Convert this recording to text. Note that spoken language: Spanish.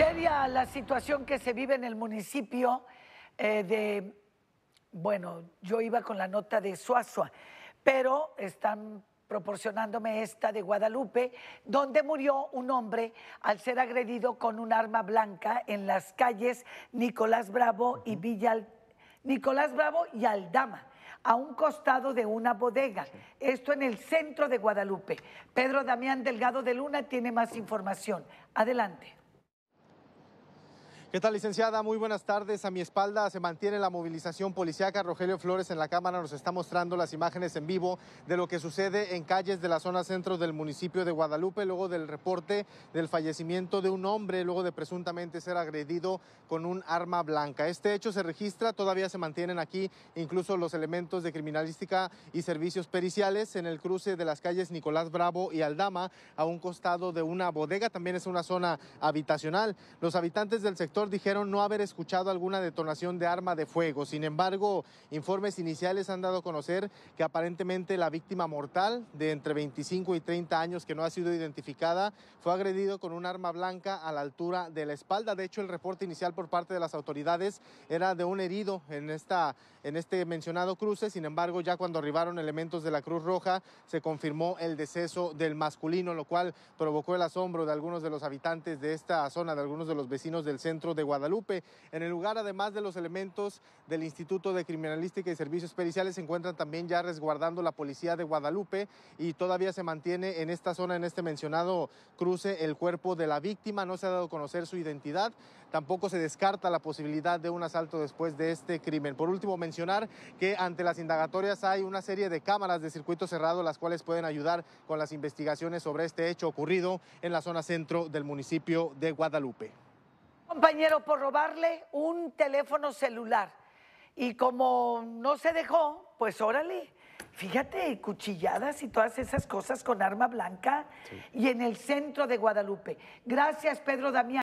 Seria la situación que se vive en el municipio eh, de, bueno, yo iba con la nota de Suazua, pero están proporcionándome esta de Guadalupe, donde murió un hombre al ser agredido con un arma blanca en las calles Nicolás Bravo y Nicolás Bravo y Aldama, a un costado de una bodega. Esto en el centro de Guadalupe. Pedro Damián Delgado de Luna tiene más información. Adelante. ¿Qué tal, licenciada? Muy buenas tardes. A mi espalda se mantiene la movilización policiaca. Rogelio Flores en la cámara nos está mostrando las imágenes en vivo de lo que sucede en calles de la zona centro del municipio de Guadalupe, luego del reporte del fallecimiento de un hombre, luego de presuntamente ser agredido con un arma blanca. Este hecho se registra, todavía se mantienen aquí incluso los elementos de criminalística y servicios periciales en el cruce de las calles Nicolás Bravo y Aldama, a un costado de una bodega. También es una zona habitacional. Los habitantes del sector dijeron no haber escuchado alguna detonación de arma de fuego. Sin embargo, informes iniciales han dado a conocer que aparentemente la víctima mortal de entre 25 y 30 años que no ha sido identificada fue agredido con un arma blanca a la altura de la espalda. De hecho, el reporte inicial por parte de las autoridades era de un herido en, esta, en este mencionado cruce. Sin embargo, ya cuando arribaron elementos de la Cruz Roja, se confirmó el deceso del masculino, lo cual provocó el asombro de algunos de los habitantes de esta zona, de algunos de los vecinos del centro de Guadalupe. En el lugar, además de los elementos del Instituto de Criminalística y Servicios Periciales, se encuentran también ya resguardando la policía de Guadalupe y todavía se mantiene en esta zona, en este mencionado cruce, el cuerpo de la víctima. No se ha dado a conocer su identidad. Tampoco se descarta la posibilidad de un asalto después de este crimen. Por último, mencionar que ante las indagatorias hay una serie de cámaras de circuito cerrado, las cuales pueden ayudar con las investigaciones sobre este hecho ocurrido en la zona centro del municipio de Guadalupe compañero por robarle un teléfono celular. Y como no se dejó, pues órale. Fíjate, cuchilladas y todas esas cosas con arma blanca y en el centro de Guadalupe. Gracias, Pedro Damián.